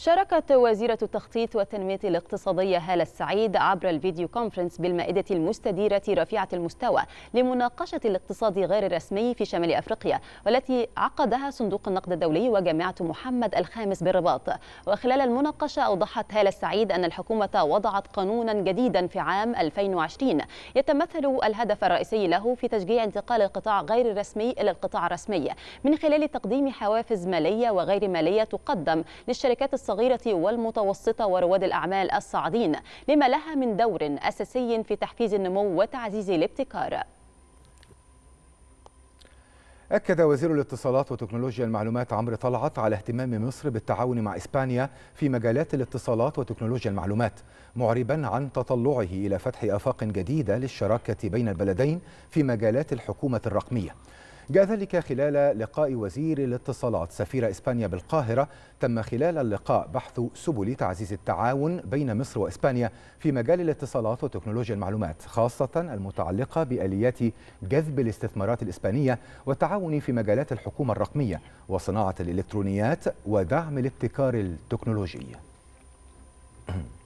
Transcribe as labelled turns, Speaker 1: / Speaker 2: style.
Speaker 1: شاركت وزيرة التخطيط والتنمية الاقتصادية هالة السعيد عبر الفيديو كونفرنس بالمائدة المستديرة رفيعة المستوى لمناقشة الاقتصاد غير الرسمي في شمال أفريقيا والتي عقدها صندوق النقد الدولي وجامعة محمد الخامس بالرباط وخلال المناقشة أوضحت هالة السعيد أن الحكومة وضعت قانونا جديدا في عام 2020 يتمثل الهدف الرئيسي له في تشجيع انتقال القطاع غير الرسمي إلى القطاع الرسمي من خلال تقديم حوافز مالية وغير مالية تقدم للشركات الصغيرة الصغيرة والمتوسطة ورواد الأعمال الصاعدين لما لها من دور أساسي في تحفيز النمو وتعزيز الابتكار
Speaker 2: أكد وزير الاتصالات وتكنولوجيا المعلومات عمرو طلعت على اهتمام مصر بالتعاون مع إسبانيا في مجالات الاتصالات وتكنولوجيا المعلومات معربا عن تطلعه إلى فتح آفاق جديدة للشراكة بين البلدين في مجالات الحكومة الرقمية جاء ذلك خلال لقاء وزير الاتصالات سفير إسبانيا بالقاهرة تم خلال اللقاء بحث سبل تعزيز التعاون بين مصر وإسبانيا في مجال الاتصالات وتكنولوجيا المعلومات خاصة المتعلقة بآليات جذب الاستثمارات الإسبانية والتعاون في مجالات الحكومة الرقمية وصناعة الإلكترونيات ودعم الابتكار التكنولوجي